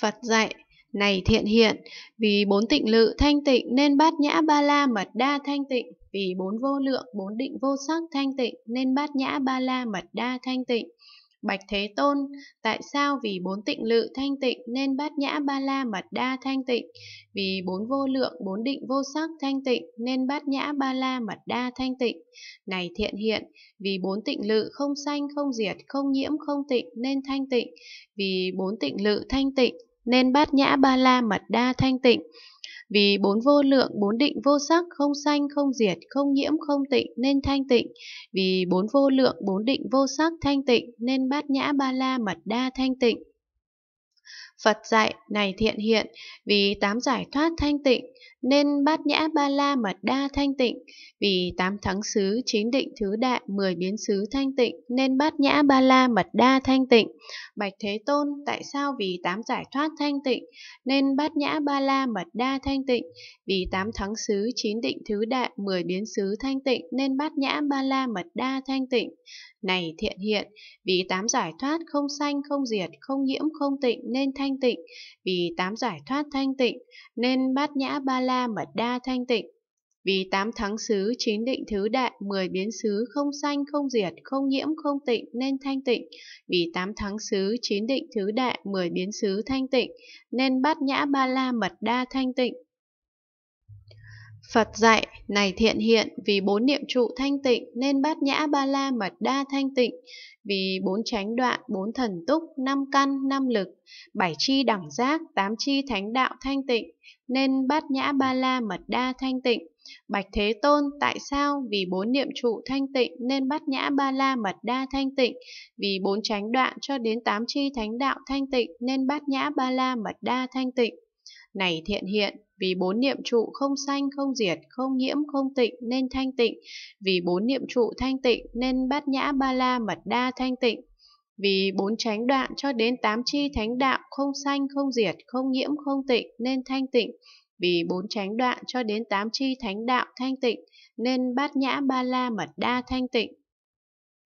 Phật dạy, này thiện hiện, vì bốn tịnh lự thanh tịnh nên bát nhã ba la mật đa thanh tịnh, vì bốn vô lượng, bốn định vô sắc thanh tịnh nên bát nhã ba la mật đa thanh tịnh, Bạch Thế Tôn, tại sao vì bốn tịnh lự thanh tịnh nên bát nhã ba la mật đa thanh tịnh, vì bốn vô lượng bốn định vô sắc thanh tịnh nên bát nhã ba la mật đa thanh tịnh. Này thiện hiện, vì bốn tịnh lự không sanh không diệt không nhiễm không tịnh nên thanh tịnh, vì bốn tịnh lự thanh tịnh nên bát nhã ba la mật đa thanh tịnh. Vì bốn vô lượng, bốn định vô sắc, không sanh, không diệt, không nhiễm, không tịnh nên thanh tịnh. Vì bốn vô lượng, bốn định vô sắc thanh tịnh nên bát nhã ba la mật đa thanh tịnh. Phật dạy này thiện hiện, vì tám giải thoát thanh tịnh, nên bát nhã ba la mật đa thanh tịnh, vì tám thắng xứ chín định thứ đại mười biến xứ thanh tịnh, nên bát nhã ba la mật đa thanh tịnh. Bạch Thế Tôn, tại sao vì tám giải thoát thanh tịnh, nên bát nhã ba la mật đa thanh tịnh, vì tám thắng xứ chín định thứ đại mười biến xứ thanh tịnh, nên bát nhã ba la mật đa thanh tịnh. Này thiện hiện, vì tám giải thoát không sanh, không diệt, không nhiễm, không tịnh, nên thanh thanh tịnh, vì tám giải thoát thanh tịnh, nên bát nhã ba la mật đa thanh tịnh. Vì tám thắng xứ, chín định thứ đại, mười biến xứ, không sanh, không diệt, không nhiễm, không tịnh, nên thanh tịnh. Vì tám thắng xứ, chín định thứ đại, mười biến xứ thanh tịnh, nên bát nhã ba la mật đa thanh tịnh. Phật dạy, này thiện hiện, vì bốn niệm trụ thanh tịnh nên bát nhã ba la mật đa thanh tịnh, vì bốn chánh đoạn, bốn thần túc, năm căn, năm lực, bảy chi đẳng giác, tám chi thánh đạo thanh tịnh, nên bát nhã ba la mật đa thanh tịnh. Bạch Thế Tôn, tại sao vì bốn niệm trụ thanh tịnh nên bát nhã ba la mật đa thanh tịnh, vì bốn chánh đoạn cho đến tám chi thánh đạo thanh tịnh nên bát nhã ba la mật đa thanh tịnh. Này thiện hiện, vì bốn niệm trụ không sanh, không diệt, không nhiễm, không tịnh nên thanh tịnh, vì bốn niệm trụ thanh tịnh nên bát nhã ba la mật đa thanh tịnh. Vì bốn chánh đoạn cho đến tám chi thánh đạo không sanh, không diệt, không nhiễm, không tịnh nên thanh tịnh, vì bốn chánh đoạn cho đến tám chi thánh đạo thanh tịnh nên bát nhã ba la mật đa thanh tịnh.